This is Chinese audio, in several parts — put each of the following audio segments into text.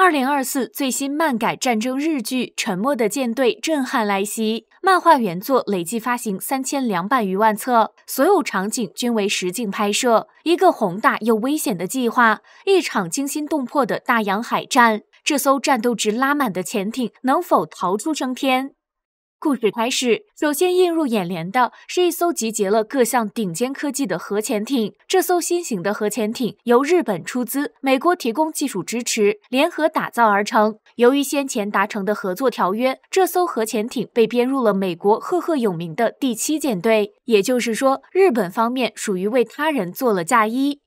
二零二四最新漫改战争日剧《沉默的舰队》震撼来袭，漫画原作累计发行三千两百余万册，所有场景均为实景拍摄。一个宏大又危险的计划，一场惊心动魄的大洋海战，这艘战斗值拉满的潜艇能否逃出升天？故事开始，首先映入眼帘的是一艘集结了各项顶尖科技的核潜艇。这艘新型的核潜艇由日本出资，美国提供技术支持，联合打造而成。由于先前达成的合作条约，这艘核潜艇被编入了美国赫赫有名的第七舰队。也就是说，日本方面属于为他人做了嫁衣。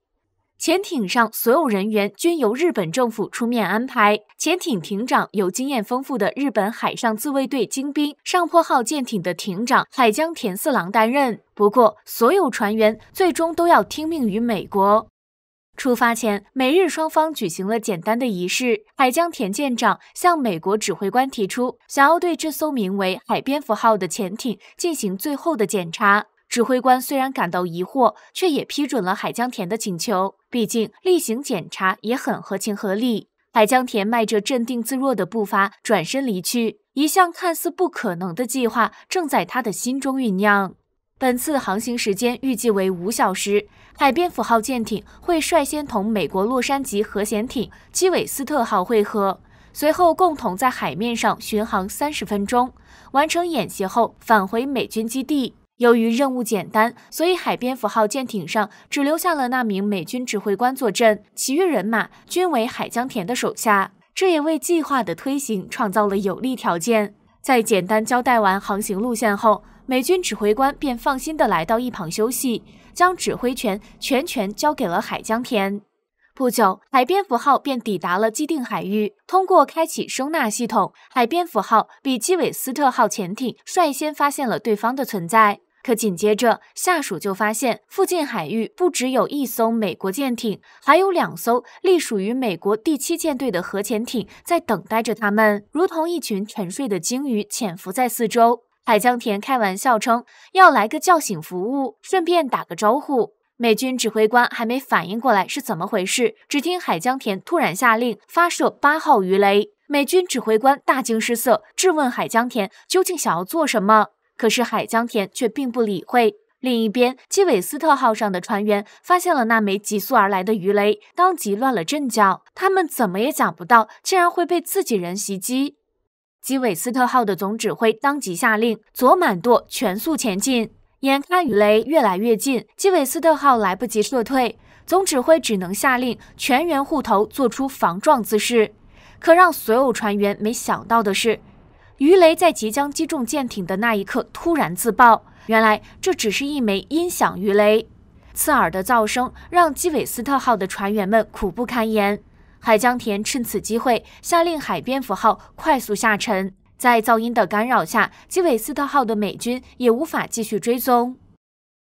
潜艇上所有人员均由日本政府出面安排，潜艇艇长由经验丰富的日本海上自卫队精兵上坡号舰艇的艇长海江田四郎担任。不过，所有船员最终都要听命于美国。出发前，美日双方举行了简单的仪式。海江田舰长向美国指挥官提出，想要对这艘名为海蝙蝠号的潜艇进行最后的检查。指挥官虽然感到疑惑，却也批准了海江田的请求。毕竟，例行检查也很合情合理。海江田迈着镇定自若的步伐转身离去。一项看似不可能的计划正在他的心中酝酿。本次航行时间预计为五小时，海蝙蝠号舰艇会率先同美国洛杉矶核潜艇基韦斯特号会合，随后共同在海面上巡航三十分钟，完成演习后返回美军基地。由于任务简单，所以海蝙蝠号舰艇上只留下了那名美军指挥官坐镇，其余人马均为海江田的手下，这也为计划的推行创造了有利条件。在简单交代完航行路线后，美军指挥官便放心的来到一旁休息，将指挥权全权交给了海江田。不久，海蝙蝠号便抵达了既定海域。通过开启声纳系统，海蝙蝠号比基韦斯特号潜艇率先发现了对方的存在。可紧接着，下属就发现附近海域不只有一艘美国舰艇，还有两艘隶属于美国第七舰队的核潜艇在等待着他们，如同一群沉睡的鲸鱼潜伏在四周。海江田开玩笑称：“要来个叫醒服务，顺便打个招呼。”美军指挥官还没反应过来是怎么回事，只听海江田突然下令发射八号鱼雷，美军指挥官大惊失色，质问海江田究竟想要做什么。可是海江田却并不理会。另一边，基韦斯特号上的船员发现了那枚急速而来的鱼雷，当即乱了阵脚。他们怎么也想不到，竟然会被自己人袭击。基韦斯特号的总指挥当即下令左满舵，全速前进。眼看鱼雷越来越近，基韦斯特号来不及撤退，总指挥只能下令全员护头，做出防撞姿势。可让所有船员没想到的是，鱼雷在即将击中舰艇的那一刻突然自爆。原来这只是一枚音响鱼雷，刺耳的噪声让基韦斯特号的船员们苦不堪言。海江田趁此机会下令海蝙蝠号快速下沉。在噪音的干扰下，基韦斯特号的美军也无法继续追踪。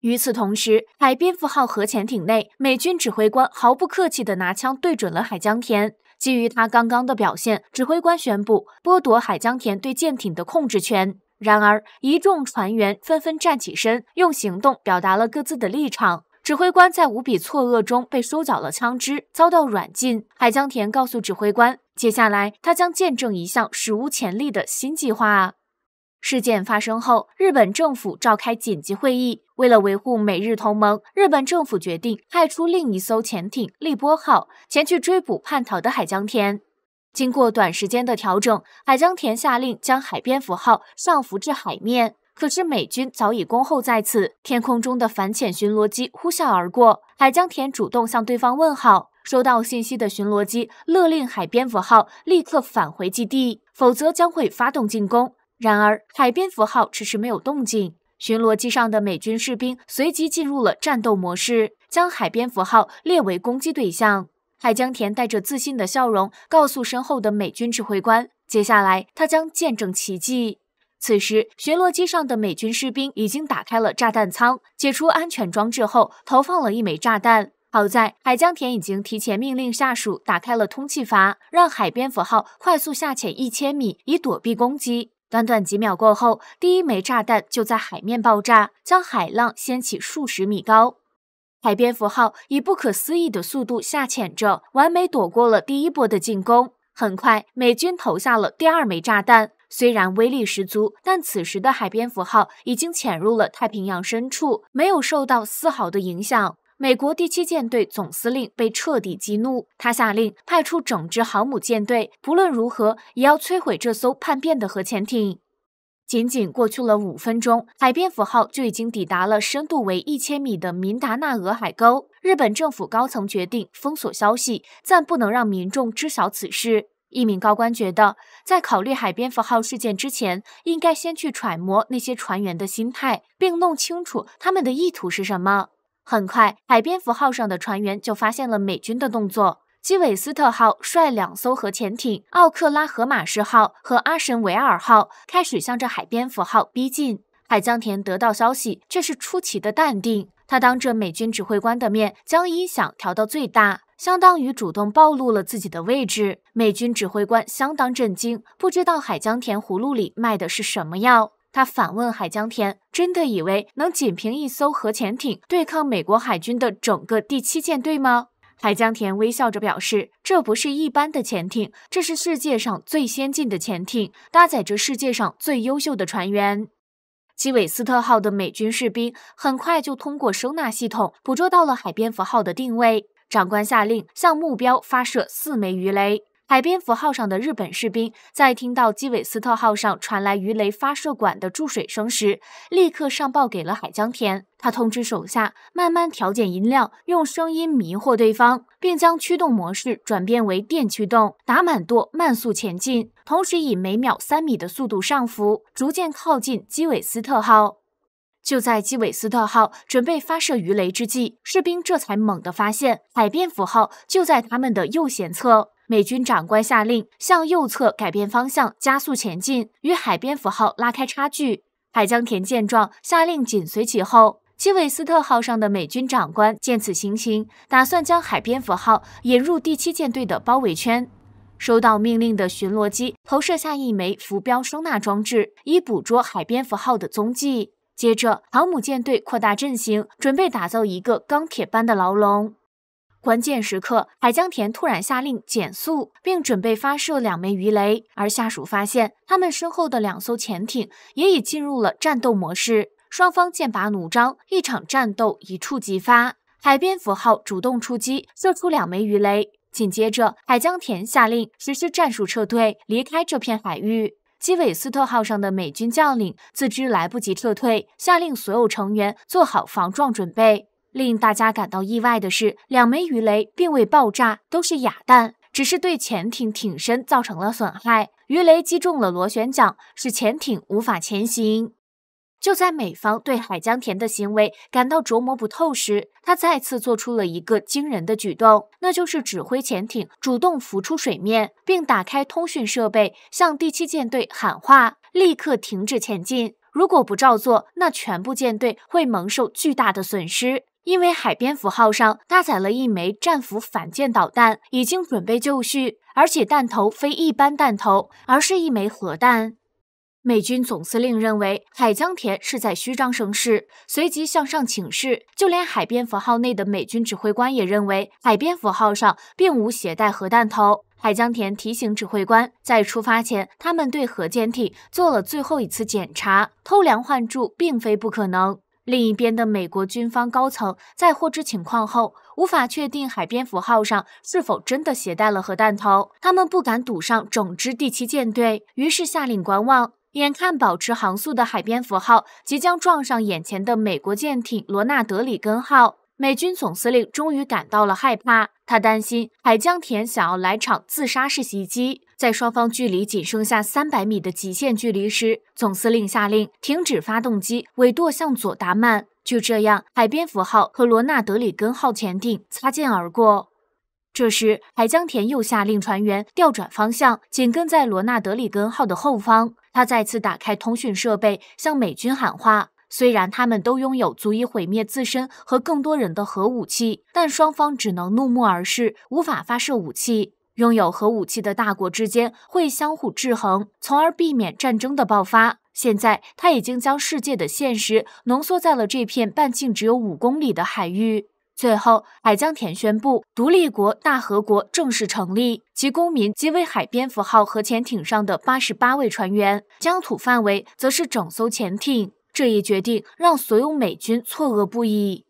与此同时，海蝙蝠号核潜艇内，美军指挥官毫不客气地拿枪对准了海江田。基于他刚刚的表现，指挥官宣布剥夺海江田对舰艇的控制权。然而，一众船员纷纷站起身，用行动表达了各自的立场。指挥官在无比错愕中被收缴了枪支，遭到软禁。海江田告诉指挥官。接下来，他将见证一项史无前例的新计划。事件发生后，日本政府召开紧急会议，为了维护美日同盟，日本政府决定派出另一艘潜艇“利波号”前去追捕叛逃的海江田。经过短时间的调整，海江田下令将“海蝙蝠号”上浮至海面，可是美军早已恭候在此，天空中的反潜巡逻机呼啸而过，海江田主动向对方问好。收到信息的巡逻机勒令海蝙蝠号立刻返回基地，否则将会发动进攻。然而，海蝙蝠号迟迟没有动静。巡逻机上的美军士兵随即进入了战斗模式，将海蝙蝠号列为攻击对象。海江田带着自信的笑容，告诉身后的美军指挥官：“接下来，他将见证奇迹。”此时，巡逻机上的美军士兵已经打开了炸弹舱，解除安全装置后，投放了一枚炸弹。好在海江田已经提前命令下属打开了通气阀，让海蝙蝠号快速下潜一千米，以躲避攻击。短短几秒过后，第一枚炸弹就在海面爆炸，将海浪掀起数十米高。海蝙蝠号以不可思议的速度下潜着，完美躲过了第一波的进攻。很快，美军投下了第二枚炸弹，虽然威力十足，但此时的海蝙蝠号已经潜入了太平洋深处，没有受到丝毫的影响。美国第七舰队总司令被彻底激怒，他下令派出整支航母舰队，不论如何也要摧毁这艘叛变的核潜艇。仅仅过去了五分钟，海蝙蝠号就已经抵达了深度为一千米的明达纳俄海沟。日本政府高层决定封锁消息，暂不能让民众知晓此事。一名高官觉得，在考虑海蝙蝠号事件之前，应该先去揣摩那些船员的心态，并弄清楚他们的意图是什么。很快，海蝙蝠号上的船员就发现了美军的动作。基韦斯特号率两艘核潜艇奥克拉荷马士号和阿什维尔号开始向着海蝙蝠号逼近。海江田得到消息却是出奇的淡定，他当着美军指挥官的面将音响调到最大，相当于主动暴露了自己的位置。美军指挥官相当震惊，不知道海江田葫芦里卖的是什么药。他反问海江田：“真的以为能仅凭一艘核潜艇对抗美国海军的整个第七舰队吗？”海江田微笑着表示：“这不是一般的潜艇，这是世界上最先进的潜艇，搭载着世界上最优秀的船员。”基韦斯特号的美军士兵很快就通过声纳系统捕捉到了海蝙蝠号的定位，长官下令向目标发射四枚鱼雷。海蝙蝠号上的日本士兵在听到基韦斯特号上传来鱼雷发射管的注水声时，立刻上报给了海江田。他通知手下慢慢调减音量，用声音迷惑对方，并将驱动模式转变为电驱动，打满舵，慢速前进，同时以每秒三米的速度上浮，逐渐靠近基韦斯特号。就在基韦斯特号准备发射鱼雷之际，士兵这才猛地发现海蝙蝠号就在他们的右舷侧。美军长官下令向右侧改变方向，加速前进，与海边符号拉开差距。海江田见状，下令紧随其后。基韦斯特号上的美军长官见此情形，打算将海边符号引入第七舰队的包围圈。收到命令的巡逻机投射下一枚浮标收纳装置，以捕捉海边符号的踪迹。接着，航母舰队扩大阵型，准备打造一个钢铁般的牢笼。关键时刻，海江田突然下令减速，并准备发射两枚鱼雷。而下属发现，他们身后的两艘潜艇也已进入了战斗模式，双方剑拔弩张，一场战斗一触即发。海边符号主动出击，射出两枚鱼雷。紧接着，海江田下令实施战术撤退，离开这片海域。基韦斯特号上的美军将领自知来不及撤退，下令所有成员做好防撞准备。令大家感到意外的是，两枚鱼雷并未爆炸，都是哑弹，只是对潜艇艇身造成了损害。鱼雷击中了螺旋桨，使潜艇无法前行。就在美方对海江田的行为感到琢磨不透时，他再次做出了一个惊人的举动，那就是指挥潜艇主动浮出水面，并打开通讯设备向第七舰队喊话，立刻停止前进。如果不照做，那全部舰队会蒙受巨大的损失。因为海蝙蝠号上搭载了一枚战斧反舰导弹，已经准备就绪，而且弹头非一般弹头，而是一枚核弹。美军总司令认为海江田是在虚张声势，随即向上请示。就连海蝙蝠号内的美军指挥官也认为海蝙蝠号上并无携带核弹头。海江田提醒指挥官，在出发前，他们对核潜艇做了最后一次检查，偷梁换柱并非不可能。另一边的美国军方高层在获知情况后，无法确定海蝙蝠号上是否真的携带了核弹头，他们不敢赌上整支第七舰队，于是下令观望。眼看保持航速的海蝙蝠号即将撞上眼前的美国舰艇罗纳德里根号，美军总司令终于感到了害怕，他担心海江田想要来场自杀式袭击。在双方距离仅剩下三百米的极限距离时，总司令下令停止发动机，尾舵向左打慢。就这样，海蝙蝠号和罗纳德里根号前艇擦肩而过。这时，海江田又下令船员调转方向，紧跟在罗纳德里根号的后方。他再次打开通讯设备，向美军喊话。虽然他们都拥有足以毁灭自身和更多人的核武器，但双方只能怒目而视，无法发射武器。拥有核武器的大国之间会相互制衡，从而避免战争的爆发。现在，他已经将世界的现实浓缩在了这片半径只有五公里的海域。最后，海江田宣布独立国大和国正式成立，其公民即为海蝙蝠号核潜艇上的八十八位船员。疆土范围则是整艘潜艇。这一决定让所有美军错愕不已。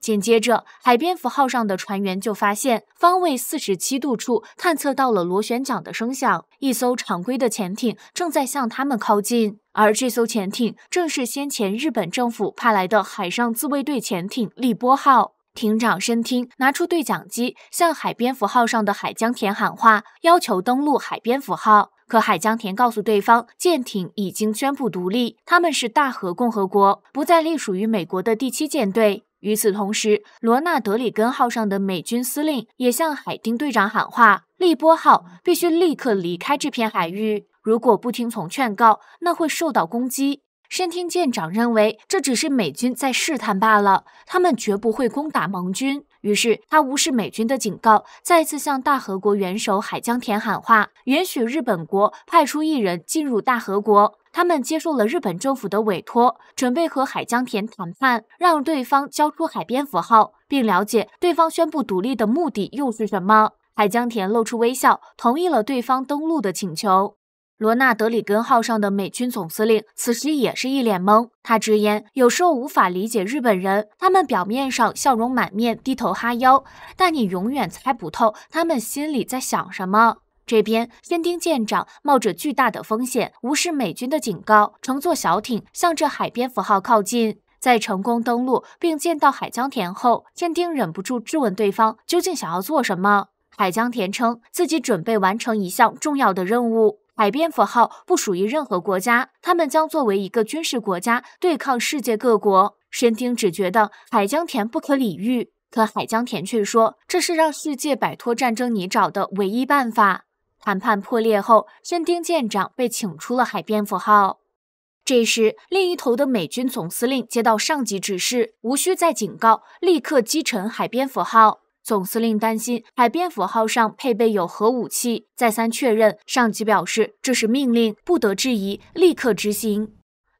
紧接着，海蝙蝠号上的船员就发现，方位四十七度处探测到了螺旋桨的声响，一艘常规的潜艇正在向他们靠近。而这艘潜艇正是先前日本政府派来的海上自卫队潜艇立波号。艇长申听拿出对讲机，向海蝙蝠号上的海江田喊话，要求登陆海蝙蝠号。可海江田告诉对方，舰艇已经宣布独立，他们是大和共和国，不再隶属于美国的第七舰队。与此同时，罗纳德里根号上的美军司令也向海丁队长喊话：“利波号必须立刻离开这片海域，如果不听从劝告，那会受到攻击。”申厅舰长认为这只是美军在试探罢了，他们绝不会攻打盟军。于是，他无视美军的警告，再次向大和国元首海江田喊话，允许日本国派出一人进入大和国。他们接受了日本政府的委托，准备和海江田谈判，让对方交出海边符号，并了解对方宣布独立的目的又是什么。海江田露出微笑，同意了对方登陆的请求。罗纳德里根号上的美军总司令此时也是一脸懵，他直言：“有时候无法理解日本人，他们表面上笑容满面、低头哈腰，但你永远猜不透他们心里在想什么。”这边，天丁舰长冒着巨大的风险，无视美军的警告，乘坐小艇向着海边符号靠近，在成功登陆并见到海江田后，坚丁忍不住质问对方：“究竟想要做什么？”海江田称自己准备完成一项重要的任务。海蝙蝠号不属于任何国家，他们将作为一个军事国家对抗世界各国。申丁只觉得海江田不可理喻，可海江田却说这是让世界摆脱战争泥沼的唯一办法。谈判破裂后，申丁舰长被请出了海蝙蝠号。这时，另一头的美军总司令接到上级指示，无需再警告，立刻击沉海蝙蝠号。总司令担心海蝙蝠号上配备有核武器，再三确认。上级表示这是命令，不得质疑，立刻执行。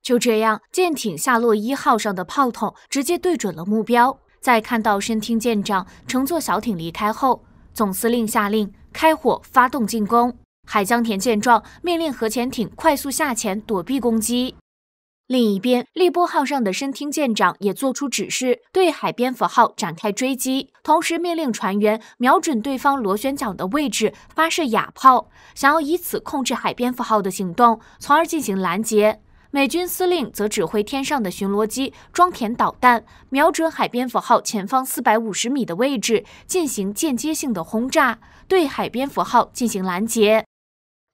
就这样，舰艇夏洛一号上的炮筒直接对准了目标。在看到深听舰长乘坐小艇离开后，总司令下令开火，发动进攻。海江田见状，命令核潜艇快速下潜，躲避攻击。另一边，利波号上的深听舰长也做出指示，对海蝙蝠号展开追击，同时命令船员瞄准对方螺旋桨的位置发射哑炮，想要以此控制海蝙蝠号的行动，从而进行拦截。美军司令则指挥天上的巡逻机装填导弹，瞄准海蝙蝠号前方四百五十米的位置进行间接性的轰炸，对海蝙蝠号进行拦截。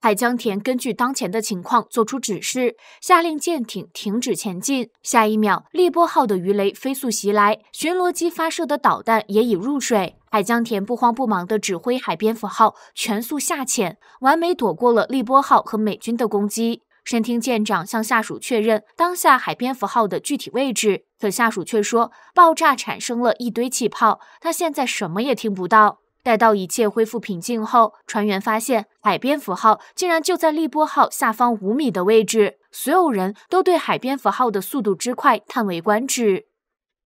海江田根据当前的情况做出指示，下令舰艇停止前进。下一秒，利波号的鱼雷飞速袭来，巡逻机发射的导弹也已入水。海江田不慌不忙地指挥海蝙蝠号全速下潜，完美躲过了利波号和美军的攻击。身听舰长向下属确认当下海蝙蝠号的具体位置，可下属却说爆炸产生了一堆气泡，他现在什么也听不到。待到一切恢复平静后，船员发现海蝙蝠号竟然就在利波号下方五米的位置，所有人都对海蝙蝠号的速度之快叹为观止。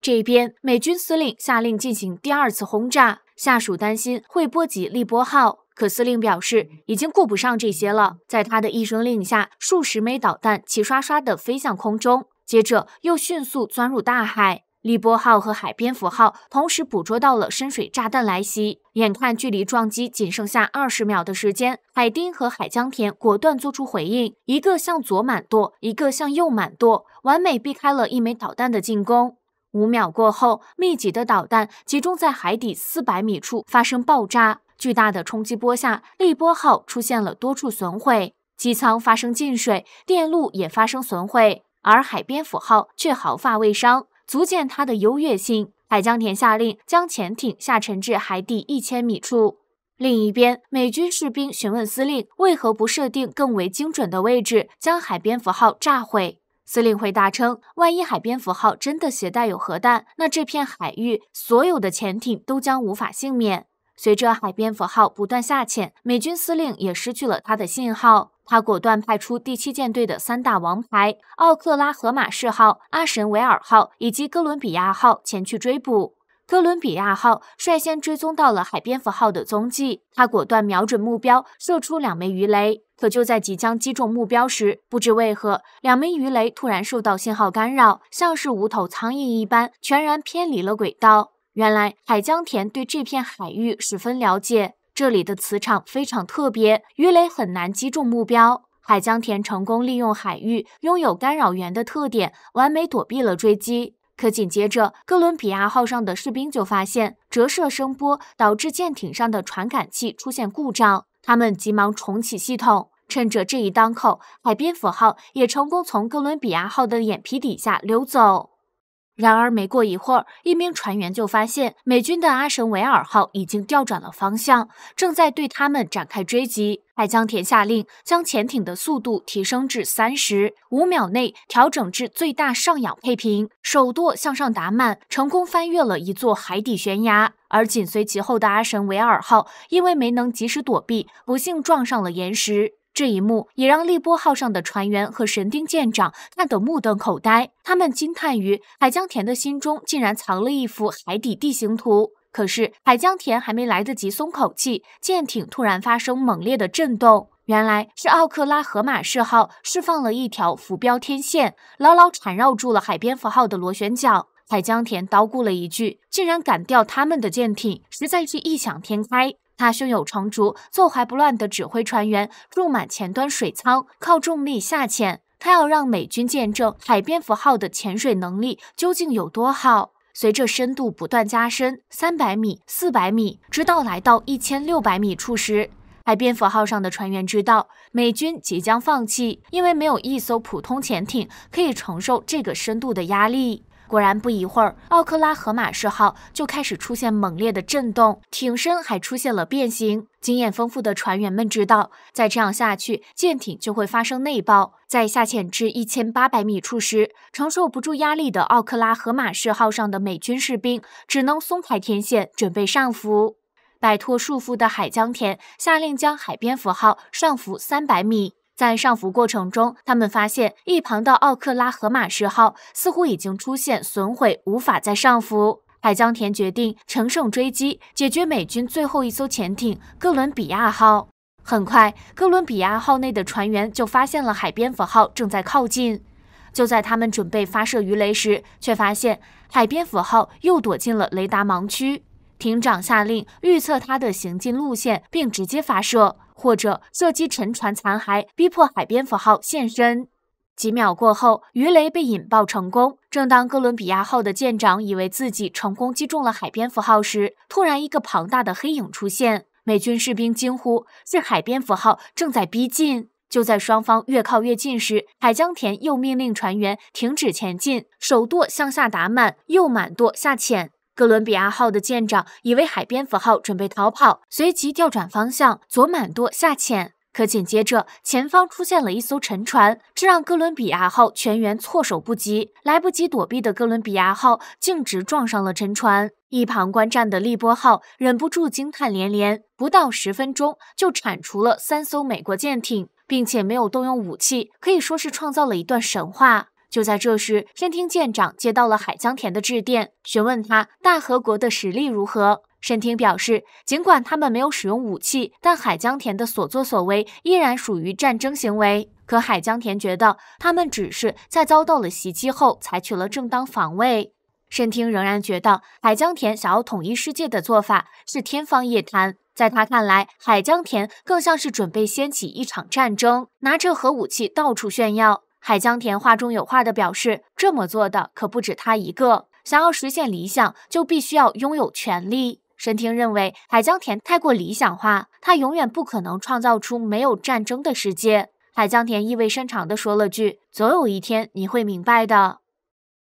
这边美军司令下令进行第二次轰炸，下属担心会波及利波号，可司令表示已经顾不上这些了。在他的一声令下，数十枚导弹齐刷刷地飞向空中，接着又迅速钻入大海。利波号和海蝙蝠号同时捕捉到了深水炸弹来袭，眼看距离撞击仅剩下二十秒的时间，海丁和海江田果断做出回应，一个向左满舵，一个向右满舵，完美避开了一枚导弹的进攻。五秒过后，密集的导弹集中在海底四百米处发生爆炸，巨大的冲击波下，利波号出现了多处损毁，机舱发生进水，电路也发生损毁，而海蝙蝠号却毫发未伤。足见它的优越性。海江田下令将潜艇下沉至海底一千米处。另一边，美军士兵询问司令为何不设定更为精准的位置将海蝙蝠号炸毁。司令回答称，万一海蝙蝠号真的携带有核弹，那这片海域所有的潜艇都将无法幸免。随着海蝙蝠号不断下潜，美军司令也失去了它的信号。他果断派出第七舰队的三大王牌——奥克拉荷马市号、阿什维尔号以及哥伦比亚号前去追捕。哥伦比亚号率先追踪到了海蝙蝠号的踪迹，他果断瞄准目标，射出两枚鱼雷。可就在即将击中目标时，不知为何，两枚鱼雷突然受到信号干扰，像是无头苍蝇一般，全然偏离了轨道。原来，海江田对这片海域十分了解。这里的磁场非常特别，鱼雷很难击中目标。海江田成功利用海域拥有干扰源的特点，完美躲避了追击。可紧接着，哥伦比亚号上的士兵就发现折射声波导致舰艇上的传感器出现故障，他们急忙重启系统。趁着这一当口，海蝙蝠号也成功从哥伦比亚号的眼皮底下溜走。然而，没过一会儿，一名船员就发现美军的阿什维尔号已经调转了方向，正在对他们展开追击。海江田下令将潜艇的速度提升至三十，五秒内调整至最大上仰配平，手舵向上打满，成功翻越了一座海底悬崖。而紧随其后的阿什维尔号因为没能及时躲避，不幸撞上了岩石。这一幕也让利波号上的船员和神丁舰长看得目瞪口呆，他们惊叹于海江田的心中竟然藏了一幅海底地形图。可是海江田还没来得及松口气，舰艇突然发生猛烈的震动，原来是奥克拉荷马市号释放了一条浮标天线，牢牢缠绕住了海蝙蝠号的螺旋桨。海江田叨咕了一句：“竟然敢掉他们的舰艇，实在是异想天开。”他胸有成竹、坐怀不乱地指挥船员入满前端水舱，靠重力下潜。他要让美军见证海蝙蝠号的潜水能力究竟有多好。随着深度不断加深，三百米、四百米，直到来到一千六百米处时，海蝙蝠号上的船员知道美军即将放弃，因为没有一艘普通潜艇可以承受这个深度的压力。果然，不一会儿，奥克拉荷马市号就开始出现猛烈的震动，艇身还出现了变形。经验丰富的船员们知道，再这样下去，舰艇就会发生内爆。在下潜至一千八百米处时，承受不住压力的奥克拉荷马市号上的美军士兵只能松开天线，准备上浮。摆脱束缚的海江田下令将海蝙蝠号上浮三百米。在上浮过程中，他们发现一旁的奥克拉荷马号似乎已经出现损毁，无法再上浮。海江田决定乘胜追击，解决美军最后一艘潜艇哥伦比亚号。很快，哥伦比亚号内的船员就发现了海蝙蝠号正在靠近。就在他们准备发射鱼雷时，却发现海蝙蝠号又躲进了雷达盲区。艇长下令预测它的行进路线，并直接发射。或者射击沉船残骸，逼迫海蝙蝠号现身。几秒过后，鱼雷被引爆成功。正当哥伦比亚号的舰长以为自己成功击中了海蝙蝠号时，突然一个庞大的黑影出现，美军士兵惊呼：“是海蝙蝠号正在逼近！”就在双方越靠越近时，海江田又命令船员停止前进，手舵向下打满，右满舵下潜。哥伦比亚号的舰长以为海蝙蝠号准备逃跑，随即调转方向，左满舵下潜。可紧接着，前方出现了一艘沉船，这让哥伦比亚号全员措手不及，来不及躲避的哥伦比亚号径直撞上了沉船。一旁观战的利波号忍不住惊叹连连：不到十分钟就铲除了三艘美国舰艇，并且没有动用武器，可以说是创造了一段神话。就在这时，神厅舰长接到了海江田的致电，询问他大和国的实力如何。神厅表示，尽管他们没有使用武器，但海江田的所作所为依然属于战争行为。可海江田觉得，他们只是在遭到了袭击后采取了正当防卫。神厅仍然觉得海江田想要统一世界的做法是天方夜谭。在他看来，海江田更像是准备掀起一场战争，拿着核武器到处炫耀。海江田话中有话的表示，这么做的可不止他一个。想要实现理想，就必须要拥有权利。神听认为海江田太过理想化，他永远不可能创造出没有战争的世界。海江田意味深长地说了句：“总有一天你会明白的。”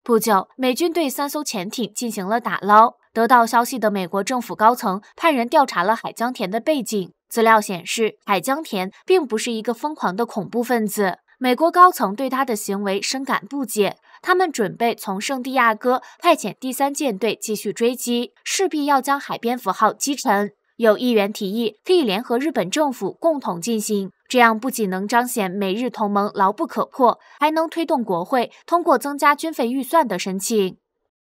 不久，美军对三艘潜艇进行了打捞。得到消息的美国政府高层派人调查了海江田的背景。资料显示，海江田并不是一个疯狂的恐怖分子。美国高层对他的行为深感不解，他们准备从圣地亚哥派遣第三舰队继续追击，势必要将海边符号击沉。有议员提议可以联合日本政府共同进行，这样不仅能彰显美日同盟牢不可破，还能推动国会通过增加军费预算的申请。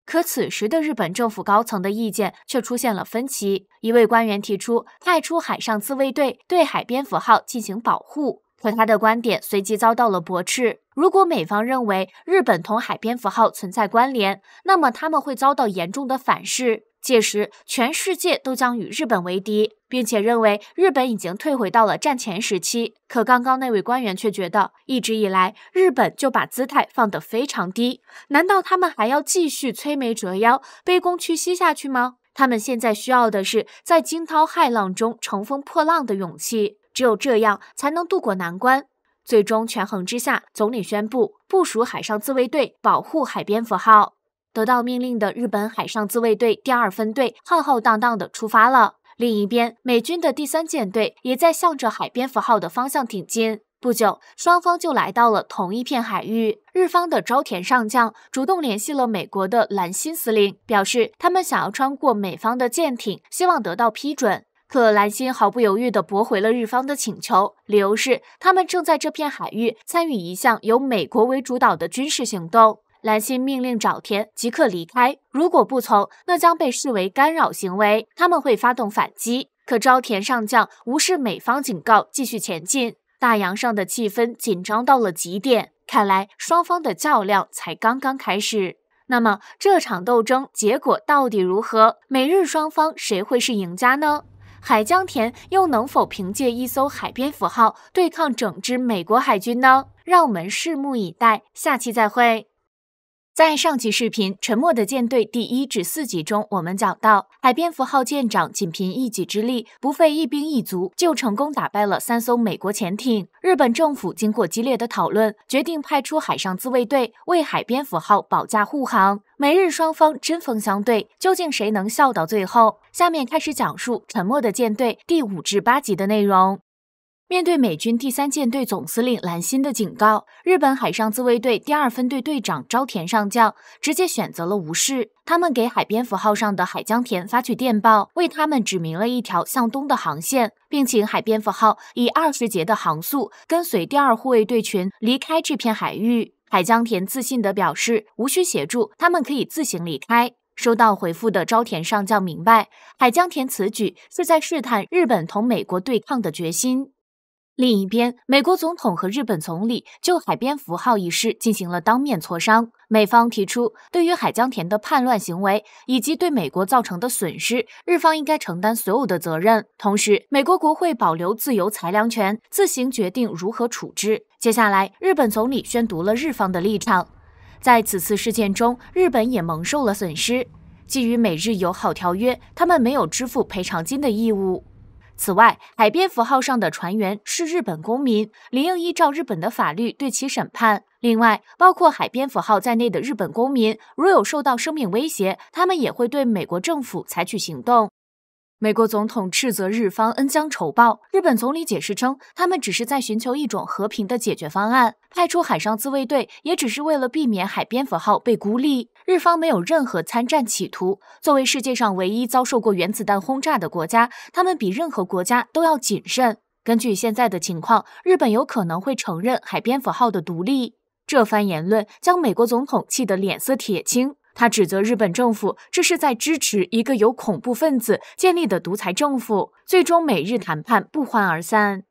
可此时的日本政府高层的意见却出现了分歧，一位官员提出派出海上自卫队对海边符号进行保护。可他的观点随即遭到了驳斥。如果美方认为日本同海蝙蝠号存在关联，那么他们会遭到严重的反噬。届时，全世界都将与日本为敌，并且认为日本已经退回到了战前时期。可刚刚那位官员却觉得，一直以来日本就把姿态放得非常低。难道他们还要继续摧眉折腰、卑躬屈膝下去吗？他们现在需要的是在惊涛骇浪中乘风破浪的勇气。只有这样，才能渡过难关。最终权衡之下，总理宣布部署海上自卫队保护海蝙蝠号。得到命令的日本海上自卫队第二分队浩浩荡荡地出发了。另一边，美军的第三舰队也在向着海蝙蝠号的方向挺进。不久，双方就来到了同一片海域。日方的招田上将主动联系了美国的蓝心司令，表示他们想要穿过美方的舰艇，希望得到批准。可蓝心毫不犹豫地驳回了日方的请求，理由是他们正在这片海域参与一项由美国为主导的军事行动。蓝心命令沼田即刻离开，如果不从，那将被视为干扰行为，他们会发动反击。可沼田上将无视美方警告，继续前进。大洋上的气氛紧张到了极点，看来双方的较量才刚刚开始。那么这场斗争结果到底如何？美日双方谁会是赢家呢？海江田又能否凭借一艘海蝙蝠号对抗整支美国海军呢？让我们拭目以待。下期再会。在上期视频《沉默的舰队》第一至四集中，我们讲到海蝙蝠号舰长仅凭一己之力，不费一兵一卒，就成功打败了三艘美国潜艇。日本政府经过激烈的讨论，决定派出海上自卫队为海蝙蝠号保驾护航。美日双方针锋相对，究竟谁能笑到最后？下面开始讲述《沉默的舰队》第五至八集的内容。面对美军第三舰队总司令蓝心的警告，日本海上自卫队第二分队队长招田上将直接选择了无视。他们给海蝙蝠号上的海江田发去电报，为他们指明了一条向东的航线，并请海蝙蝠号以二十节的航速跟随第二护卫队群离开这片海域。海江田自信地表示，无需协助，他们可以自行离开。收到回复的招田上将明白，海江田此举是在试探日本同美国对抗的决心。另一边，美国总统和日本总理就“海边符号”一事进行了当面磋商。美方提出，对于海江田的叛乱行为以及对美国造成的损失，日方应该承担所有的责任。同时，美国国会保留自由裁量权，自行决定如何处置。接下来，日本总理宣读了日方的立场。在此次事件中，日本也蒙受了损失。基于《美日友好条约》，他们没有支付赔偿金的义务。此外，海边符号上的船员是日本公民，理应依照日本的法律对其审判。另外，包括海边符号在内的日本公民，如有受到生命威胁，他们也会对美国政府采取行动。美国总统斥责日方恩将仇报。日本总理解释称，他们只是在寻求一种和平的解决方案，派出海上自卫队也只是为了避免海蝙蝠号被孤立。日方没有任何参战企图。作为世界上唯一遭受过原子弹轰炸的国家，他们比任何国家都要谨慎。根据现在的情况，日本有可能会承认海蝙蝠号的独立。这番言论将美国总统气得脸色铁青。他指责日本政府，这是在支持一个由恐怖分子建立的独裁政府。最终，美日谈判不欢而散。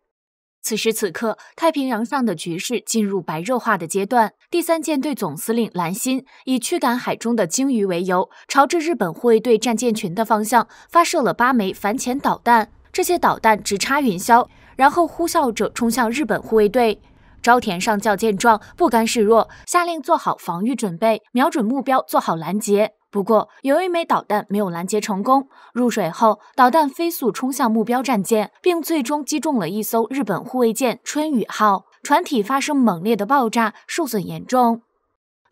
此时此刻，太平洋上的局势进入白热化的阶段。第三舰队总司令蓝心以驱赶海中的鲸鱼为由，朝着日本护卫队战舰群的方向发射了八枚反潜导弹。这些导弹直插云霄，然后呼啸着冲向日本护卫队。昭田上校见状不甘示弱，下令做好防御准备，瞄准目标做好拦截。不过有一枚导弹没有拦截成功，入水后导弹飞速冲向目标战舰，并最终击中了一艘日本护卫舰“春雨号”，船体发生猛烈的爆炸，受损严重。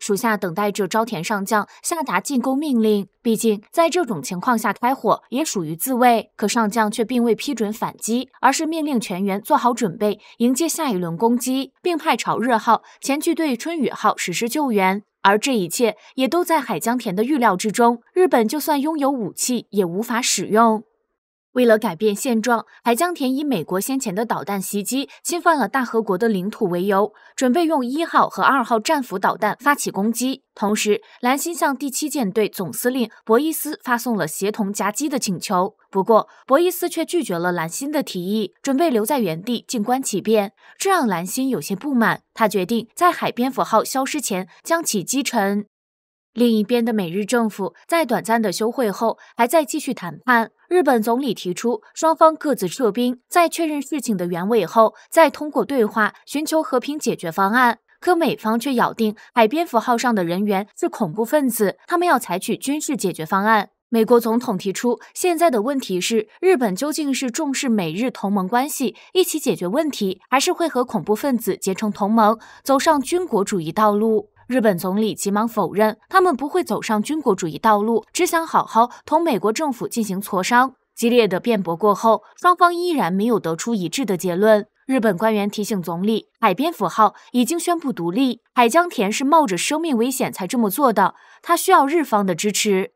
属下等待着沼田上将下达进攻命令，毕竟在这种情况下开火也属于自卫。可上将却并未批准反击，而是命令全员做好准备，迎接下一轮攻击，并派朝日号前去对春雨号实施救援。而这一切也都在海江田的预料之中。日本就算拥有武器，也无法使用。为了改变现状，还将田以美国先前的导弹袭击侵犯了大和国的领土为由，准备用一号和二号战斧导弹发起攻击。同时，蓝心向第七舰队总司令博伊斯发送了协同夹击的请求。不过，博伊斯却拒绝了蓝心的提议，准备留在原地静观其变，这让蓝心有些不满。他决定在海蝙蝠号消失前将其击沉。另一边的美日政府在短暂的休会后，还在继续谈判。日本总理提出，双方各自撤兵，在确认事情的原委后，再通过对话寻求和平解决方案。可美方却咬定海蝙蝠号上的人员是恐怖分子，他们要采取军事解决方案。美国总统提出，现在的问题是，日本究竟是重视美日同盟关系，一起解决问题，还是会和恐怖分子结成同盟，走上军国主义道路？日本总理急忙否认，他们不会走上军国主义道路，只想好好同美国政府进行磋商。激烈的辩驳过后，双方依然没有得出一致的结论。日本官员提醒总理，海边符号已经宣布独立，海江田是冒着生命危险才这么做的，他需要日方的支持。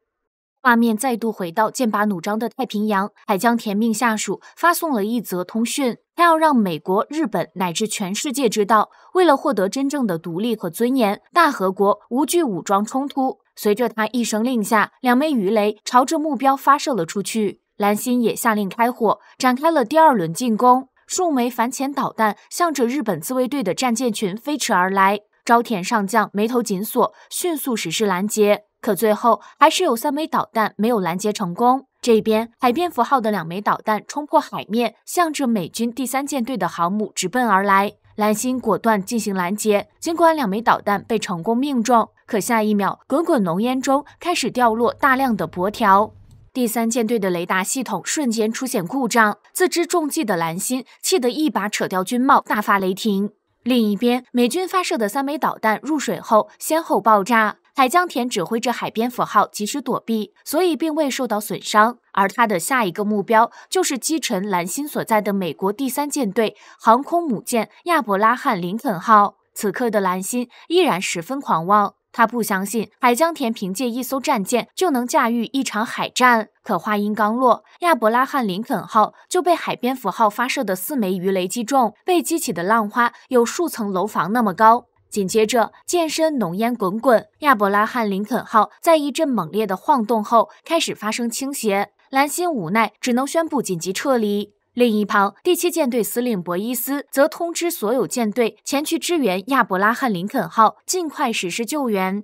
画面再度回到剑拔弩张的太平洋，海江田命下属发送了一则通讯。他要让美国、日本乃至全世界知道，为了获得真正的独立和尊严，大和国无惧武装冲突。随着他一声令下，两枚鱼雷朝着目标发射了出去。蓝心也下令开火，展开了第二轮进攻。数枚反潜导弹向着日本自卫队的战舰群飞驰而来。朝田上将眉头紧锁，迅速实施拦截，可最后还是有三枚导弹没有拦截成功。这边海蝙蝠号的两枚导弹冲破海面，向着美军第三舰队的航母直奔而来。蓝心果断进行拦截，尽管两枚导弹被成功命中，可下一秒，滚滚浓烟中开始掉落大量的箔条，第三舰队的雷达系统瞬间出现故障。自知中计的蓝心气得一把扯掉军帽，大发雷霆。另一边，美军发射的三枚导弹入水后，先后爆炸。海江田指挥着海边符号及时躲避，所以并未受到损伤。而他的下一个目标就是击沉蓝星所在的美国第三舰队航空母舰亚伯拉罕·林肯号。此刻的蓝星依然十分狂妄，他不相信海江田凭借一艘战舰就能驾驭一场海战。可话音刚落，亚伯拉罕·林肯号就被海蝙蝠号发射的四枚鱼雷击中，被激起的浪花有数层楼房那么高。紧接着，舰身浓烟滚滚，亚伯拉罕·林肯号在一阵猛烈的晃动后开始发生倾斜。兰心无奈，只能宣布紧急撤离。另一旁，第七舰队司令博伊斯则通知所有舰队前去支援亚伯拉罕·林肯号，尽快实施救援。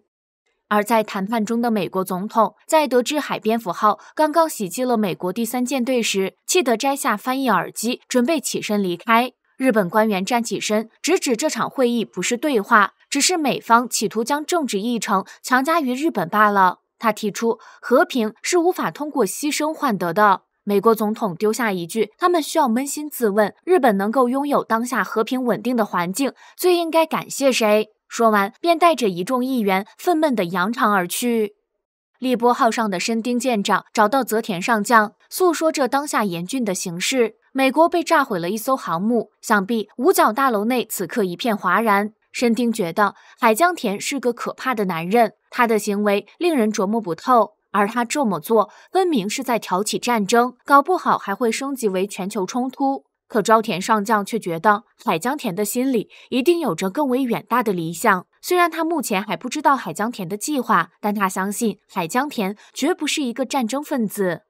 而在谈判中的美国总统，在得知海蝙蝠号刚刚袭击了美国第三舰队时，气得摘下翻译耳机，准备起身离开。日本官员站起身，直指这场会议不是对话，只是美方企图将政治议程强加于日本罢了。他提出，和平是无法通过牺牲换得的。美国总统丢下一句：“他们需要扪心自问，日本能够拥有当下和平稳定的环境，最应该感谢谁？”说完，便带着一众议员愤懑地扬长而去。立波号上的深町舰长找到泽田上将，诉说着当下严峻的形势。美国被炸毁了一艘航母，想必五角大楼内此刻一片哗然。申丁觉得海江田是个可怕的男人，他的行为令人琢磨不透，而他这么做分明是在挑起战争，搞不好还会升级为全球冲突。可昭田上将却觉得海江田的心里一定有着更为远大的理想，虽然他目前还不知道海江田的计划，但他相信海江田绝不是一个战争分子。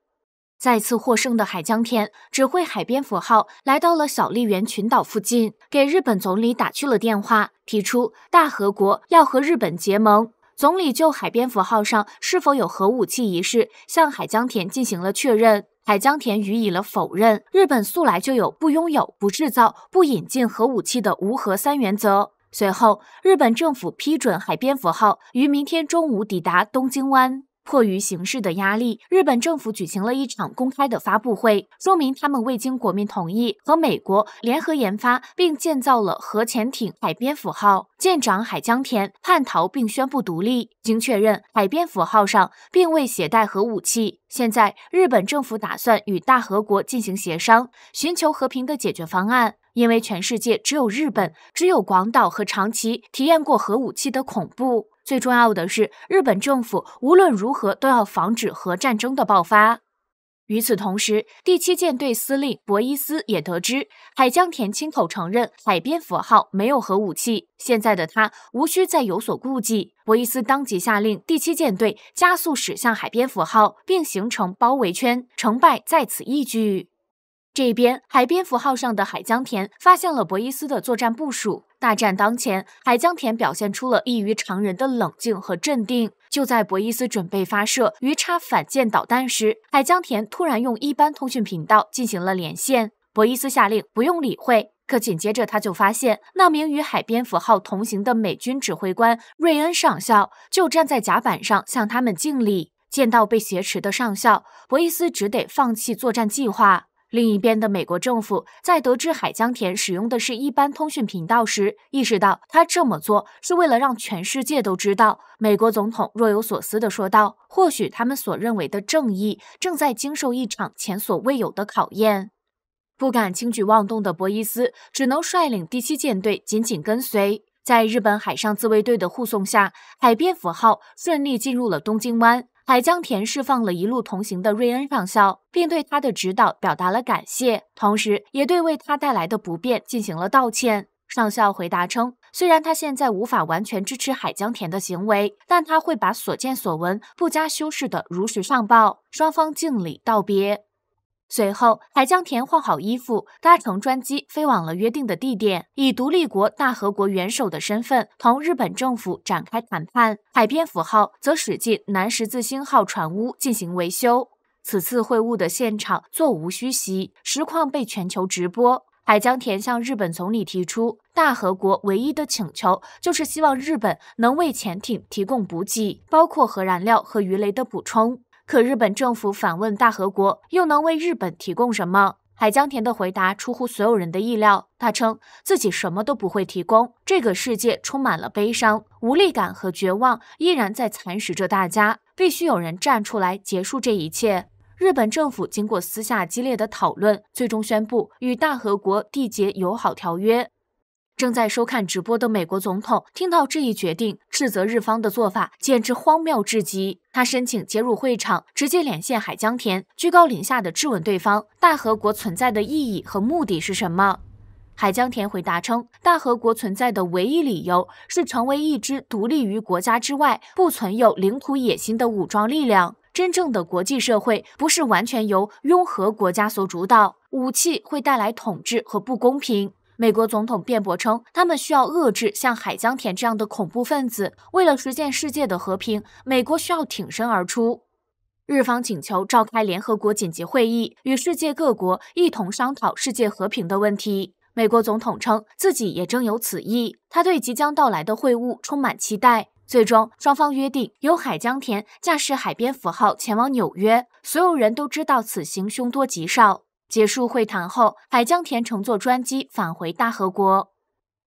再次获胜的海江田指挥海边符号来到了小笠原群岛附近，给日本总理打去了电话，提出大和国要和日本结盟。总理就海边符号上是否有核武器一事向海江田进行了确认，海江田予以了否认。日本素来就有不拥有、不制造、不引进核武器的无核三原则。随后，日本政府批准海边符号于明天中午抵达东京湾。迫于形势的压力，日本政府举行了一场公开的发布会，说明他们未经国民同意和美国联合研发并建造了核潜艇“海边符号”。舰长海江田叛逃并宣布独立。经确认，“海边符号”上并未携带核武器。现在，日本政府打算与大和国进行协商，寻求和平的解决方案。因为全世界只有日本，只有广岛和长崎体验过核武器的恐怖。最重要的是，日本政府无论如何都要防止核战争的爆发。与此同时，第七舰队司令博伊斯也得知，海江田亲口承认“海边符号”没有核武器。现在的他无需再有所顾忌。博伊斯当即下令第七舰队加速驶向“海边符号”，并形成包围圈。成败在此一举。这边海边符号上的海江田发现了博伊斯的作战部署。大战当前，海江田表现出了异于常人的冷静和镇定。就在博伊斯准备发射鱼叉反舰导弹时，海江田突然用一般通讯频道进行了连线。博伊斯下令不用理会，可紧接着他就发现，那名与海边符号同行的美军指挥官瑞恩上校就站在甲板上向他们敬礼。见到被挟持的上校，博伊斯只得放弃作战计划。另一边的美国政府在得知海江田使用的是一般通讯频道时，意识到他这么做是为了让全世界都知道。美国总统若有所思地说道：“或许他们所认为的正义正在经受一场前所未有的考验。”不敢轻举妄动的博伊斯只能率领第七舰队紧紧跟随，在日本海上自卫队的护送下，海边符号顺利进入了东京湾。海江田释放了一路同行的瑞恩上校，并对他的指导表达了感谢，同时也对为他带来的不便进行了道歉。上校回答称，虽然他现在无法完全支持海江田的行为，但他会把所见所闻不加修饰的如实上报。双方敬礼道别。随后，海江田换好衣服，搭乘专机飞往了约定的地点，以独立国大和国元首的身份，同日本政府展开谈判。海边符号则驶进南十字星号船坞进行维修。此次会晤的现场座无虚席，实况被全球直播。海江田向日本总理提出，大和国唯一的请求就是希望日本能为潜艇提供补给，包括核燃料和鱼雷的补充。可日本政府反问大和国，又能为日本提供什么？海江田的回答出乎所有人的意料。他称自己什么都不会提供。这个世界充满了悲伤、无力感和绝望，依然在蚕食着大家。必须有人站出来结束这一切。日本政府经过私下激烈的讨论，最终宣布与大和国缔结友好条约。正在收看直播的美国总统听到这一决定，斥责日方的做法简直荒谬至极。他申请接入会场，直接连线海江田，居高临下的质问对方：大和国存在的意义和目的是什么？海江田回答称，大和国存在的唯一理由是成为一支独立于国家之外、不存有领土野心的武装力量。真正的国际社会不是完全由拥核国家所主导，武器会带来统治和不公平。美国总统辩驳称，他们需要遏制像海江田这样的恐怖分子。为了实现世界的和平，美国需要挺身而出。日方请求召开联合国紧急会议，与世界各国一同商讨世界和平的问题。美国总统称自己也正有此意，他对即将到来的会晤充满期待。最终，双方约定由海江田驾驶海边符号前往纽约。所有人都知道此行凶多吉少。结束会谈后，海江田乘坐专机返回大和国。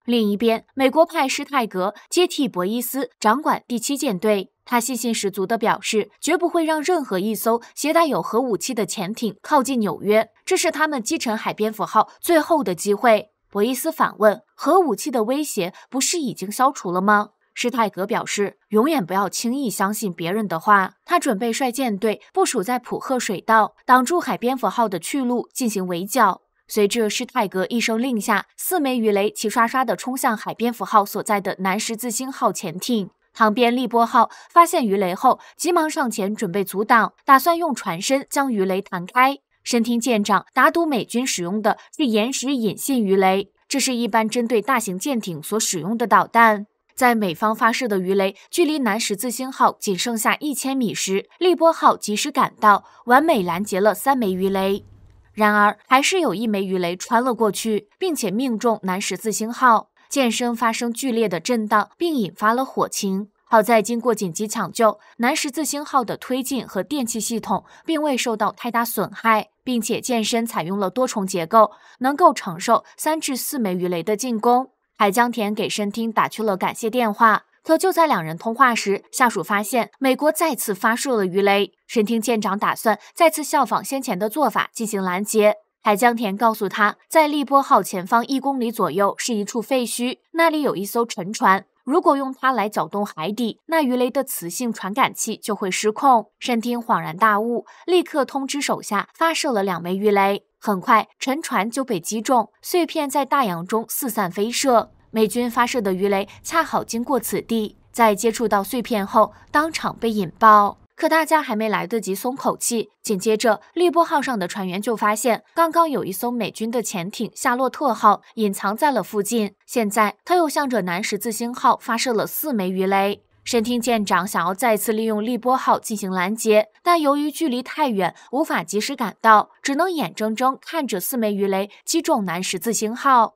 另一边，美国派施泰格接替博伊斯掌管第七舰队。他信心十足的表示，绝不会让任何一艘携带有核武器的潜艇靠近纽约。这是他们击沉海蝙蝠号最后的机会。博伊斯反问：“核武器的威胁不是已经消除了吗？”施泰格表示，永远不要轻易相信别人的话。他准备率舰队部署在普赫水道，挡住海蝙蝠号的去路，进行围剿。随着施泰格一声令下，四枚鱼雷齐刷刷地冲向海蝙蝠号所在的南十字星号潜艇。旁边利波号发现鱼雷后，急忙上前准备阻挡，打算用船身将鱼雷弹开。身听舰长打赌，美军使用的是岩石引信鱼雷，这是一般针对大型舰艇所使用的导弹。在美方发射的鱼雷距离南十字星号仅剩下一千米时，利波号及时赶到，完美拦截了三枚鱼雷。然而，还是有一枚鱼雷穿了过去，并且命中南十字星号，舰身发生剧烈的震荡，并引发了火情。好在经过紧急抢救，南十字星号的推进和电气系统并未受到太大损害，并且舰身采用了多重结构，能够承受三至四枚鱼雷的进攻。海江田给申厅打去了感谢电话，可就在两人通话时，下属发现美国再次发射了鱼雷。神厅舰长打算再次效仿先前的做法进行拦截。海江田告诉他，在立波号前方一公里左右是一处废墟，那里有一艘沉船。如果用它来搅动海底，那鱼雷的磁性传感器就会失控。沈听恍然大悟，立刻通知手下发射了两枚鱼雷。很快，沉船就被击中，碎片在大洋中四散飞射。美军发射的鱼雷恰好经过此地，在接触到碎片后，当场被引爆。可大家还没来得及松口气，紧接着利波号上的船员就发现，刚刚有一艘美军的潜艇夏洛特号隐藏在了附近。现在他又向着南十字星号发射了四枚鱼雷。神厅舰长想要再次利用利波号进行拦截，但由于距离太远，无法及时赶到，只能眼睁睁看着四枚鱼雷击中南十字星号。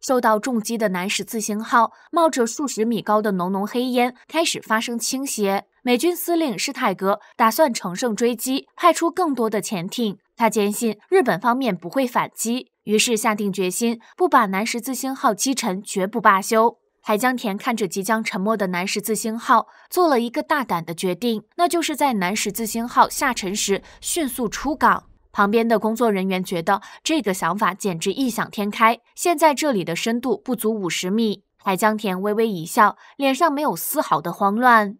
受到重击的南十字星号冒着数十米高的浓浓黑烟，开始发生倾斜。美军司令施泰格打算乘胜追击，派出更多的潜艇。他坚信日本方面不会反击，于是下定决心，不把南十字星号击沉绝不罢休。海江田看着即将沉没的南十字星号，做了一个大胆的决定，那就是在南十字星号下沉时迅速出港。旁边的工作人员觉得这个想法简直异想天开。现在这里的深度不足五十米，海江田微微一笑，脸上没有丝毫的慌乱。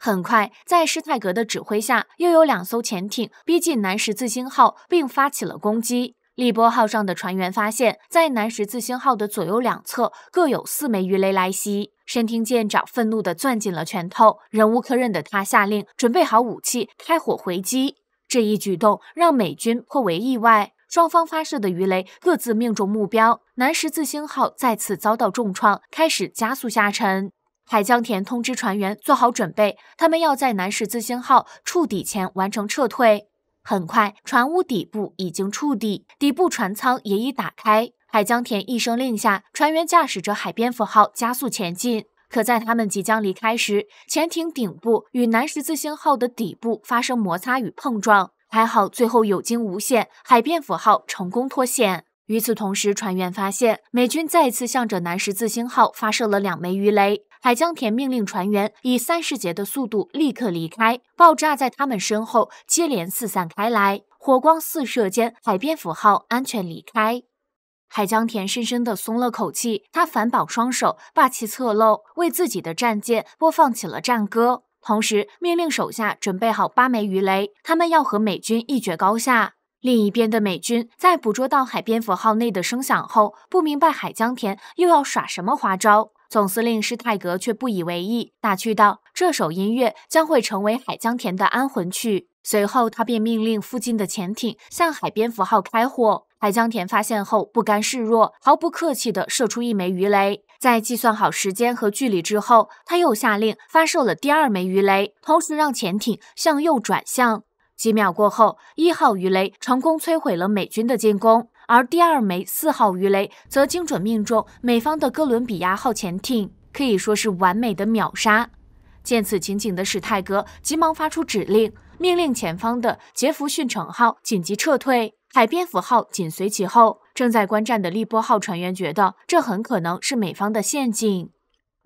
很快，在施泰格的指挥下，又有两艘潜艇逼近“南十字星号”，并发起了攻击。利波号上的船员发现，在“南十字星号”的左右两侧各有四枚鱼雷来袭。潜听舰长愤怒地攥紧了拳头，忍无可忍的他下令准备好武器，开火回击。这一举动让美军颇为意外。双方发射的鱼雷各自命中目标，“南十字星号”再次遭到重创，开始加速下沉。海江田通知船员做好准备，他们要在南十字星号触底前完成撤退。很快，船坞底部已经触底，底部船舱也已打开。海江田一声令下，船员驾驶着海蝙蝠号加速前进。可在他们即将离开时，潜艇顶部与南十字星号的底部发生摩擦与碰撞，还好最后有惊无险，海蝙蝠号成功脱险。与此同时，船员发现美军再次向着南十字星号发射了两枚鱼雷。海江田命令船员以三十节的速度立刻离开。爆炸在他们身后接连四散开来，火光四射间，海蝙蝠号安全离开。海江田深深地松了口气，他反绑双手，霸气侧漏，为自己的战舰播放起了战歌，同时命令手下准备好八枚鱼雷，他们要和美军一决高下。另一边的美军在捕捉到海蝙蝠号内的声响后，不明白海江田又要耍什么花招。总司令施泰格，却不以为意，打趣道：“这首音乐将会成为海江田的安魂曲。”随后，他便命令附近的潜艇向海蝙蝠号开火。海江田发现后不甘示弱，毫不客气地射出一枚鱼雷。在计算好时间和距离之后，他又下令发射了第二枚鱼雷，同时让潜艇向右转向。几秒过后，一号鱼雷成功摧毁了美军的进攻。而第二枚四号鱼雷则精准命中美方的哥伦比亚号潜艇，可以说是完美的秒杀。见此情景的史泰格急忙发出指令，命令前方的杰弗逊城号紧急撤退，海蝙蝠号紧随其后。正在观战的利波号船员觉得这很可能是美方的陷阱。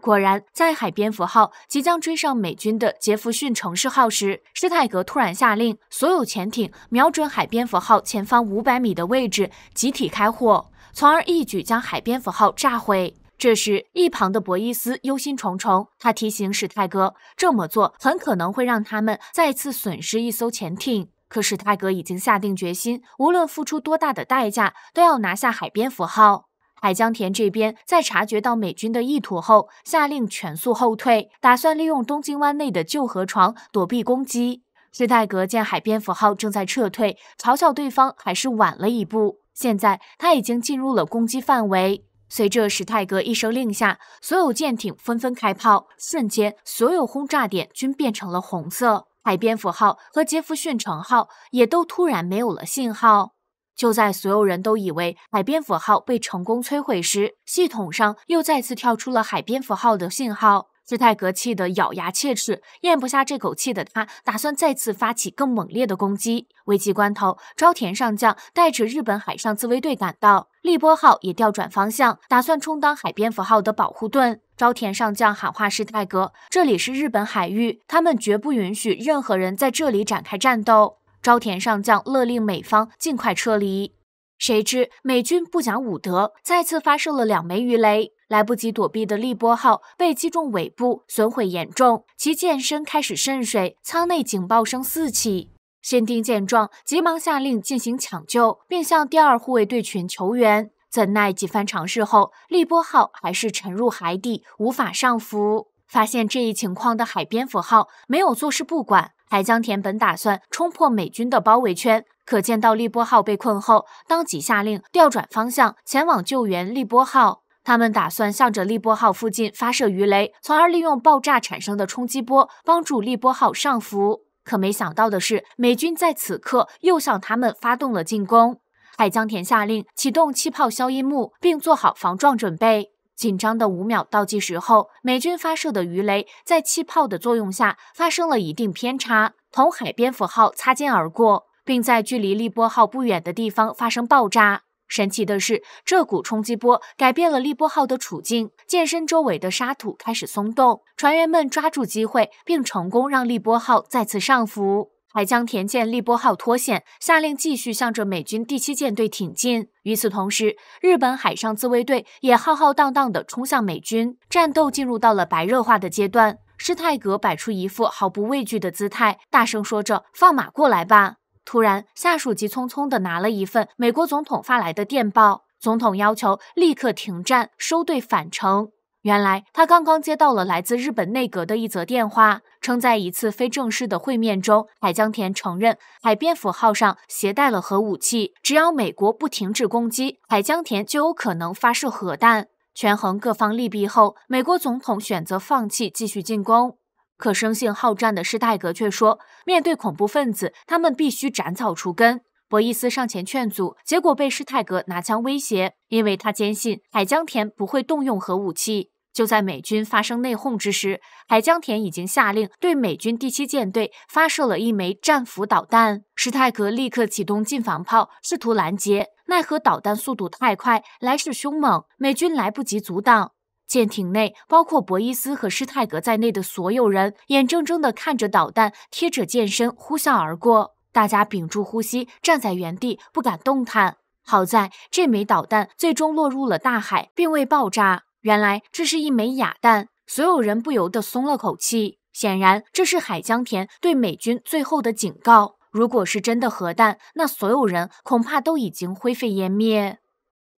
果然，在海蝙蝠号即将追上美军的杰弗逊城市号时，施泰格突然下令所有潜艇瞄准海蝙蝠号前方五百米的位置，集体开火，从而一举将海蝙蝠号炸毁。这时，一旁的博伊斯忧心忡忡，他提醒史泰格，这么做很可能会让他们再次损失一艘潜艇。可史泰格已经下定决心，无论付出多大的代价，都要拿下海蝙蝠号。海江田这边在察觉到美军的意图后，下令全速后退，打算利用东京湾内的旧河床躲避攻击。史泰格见海蝙蝠号正在撤退，嘲笑对方还是晚了一步。现在他已经进入了攻击范围。随着史泰格一声令下，所有舰艇纷纷开炮，瞬间所有轰炸点均变成了红色。海蝙蝠号和杰弗逊城号也都突然没有了信号。就在所有人都以为海蝙蝠号被成功摧毁时，系统上又再次跳出了海蝙蝠号的信号。斯泰格气得咬牙切齿，咽不下这口气的他，打算再次发起更猛烈的攻击。危急关头，朝田上将带着日本海上自卫队赶到，立波号也调转方向，打算充当海蝙蝠号的保护盾。朝田上将喊话斯泰格：“这里是日本海域，他们绝不允许任何人在这里展开战斗。”昭田上将勒令美方尽快撤离，谁知美军不讲武德，再次发射了两枚鱼雷。来不及躲避的利波号被击中尾部，损毁严重，其舰身开始渗水，舱内警报声四起。宪兵见状，急忙下令进行抢救，并向第二护卫队群求援。怎奈几番尝试后，利波号还是沉入海底，无法上浮。发现这一情况的海蝙蝠号没有坐视不管。海江田本打算冲破美军的包围圈，可见到利波号被困后，当即下令调转方向前往救援利波号。他们打算向着利波号附近发射鱼雷，从而利用爆炸产生的冲击波帮助利波号上浮。可没想到的是，美军在此刻又向他们发动了进攻。海江田下令启动气泡消音幕，并做好防撞准备。紧张的五秒倒计时后，美军发射的鱼雷在气泡的作用下发生了一定偏差，同海蝙蝠号擦肩而过，并在距离利波号不远的地方发生爆炸。神奇的是，这股冲击波改变了利波号的处境，舰身周围的沙土开始松动，船员们抓住机会，并成功让利波号再次上浮。还将田建立波号脱险，下令继续向着美军第七舰队挺进。与此同时，日本海上自卫队也浩浩荡荡地冲向美军，战斗进入到了白热化的阶段。施泰格摆出一副毫不畏惧的姿态，大声说着：“放马过来吧！”突然，下属急匆匆地拿了一份美国总统发来的电报，总统要求立刻停战、收队、返程。原来，他刚刚接到了来自日本内阁的一则电话，称在一次非正式的会面中，海江田承认海蝙蝠号上携带了核武器，只要美国不停止攻击，海江田就有可能发射核弹。权衡各方利弊后，美国总统选择放弃继续进攻。可生性好战的施泰格却说，面对恐怖分子，他们必须斩草除根。博伊斯上前劝阻，结果被施泰格拿枪威胁，因为他坚信海江田不会动用核武器。就在美军发生内讧之时，海江田已经下令对美军第七舰队发射了一枚战斧导弹。施泰格立刻启动近防炮，试图拦截，奈何导弹速度太快，来势凶猛，美军来不及阻挡。舰艇内包括博伊斯和施泰格在内的所有人，眼睁睁地看着导弹贴着舰身呼啸而过。大家屏住呼吸，站在原地不敢动弹。好在这枚导弹最终落入了大海，并未爆炸。原来这是一枚哑弹，所有人不由得松了口气。显然，这是海江田对美军最后的警告。如果是真的核弹，那所有人恐怕都已经灰飞烟灭。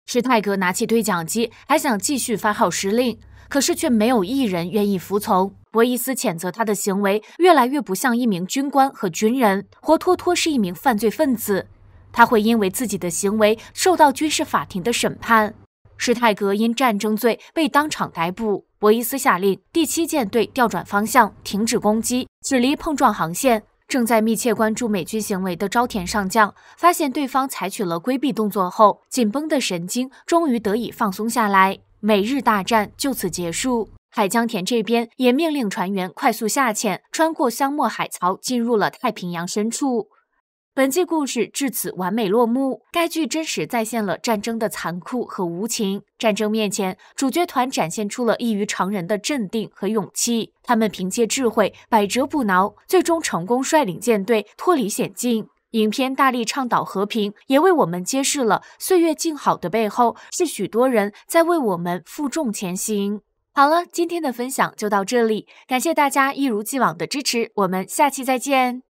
施泰格拿起对讲机，还想继续发号施令。可是却没有一人愿意服从。博伊斯谴责他的行为越来越不像一名军官和军人，活脱脱是一名犯罪分子。他会因为自己的行为受到军事法庭的审判。施泰格因战争罪被当场逮捕。博伊斯下令第七舰队调转方向，停止攻击，驶离碰撞航线。正在密切关注美军行为的朝田上将发现对方采取了规避动作后，紧绷的神经终于得以放松下来。美日大战就此结束，海江田这边也命令船员快速下潜，穿过香墨海槽，进入了太平洋深处。本季故事至此完美落幕。该剧真实再现了战争的残酷和无情。战争面前，主角团展现出了异于常人的镇定和勇气。他们凭借智慧，百折不挠，最终成功率领舰队脱离险境。影片大力倡导和平，也为我们揭示了岁月静好的背后，是许多人在为我们负重前行。好了，今天的分享就到这里，感谢大家一如既往的支持，我们下期再见。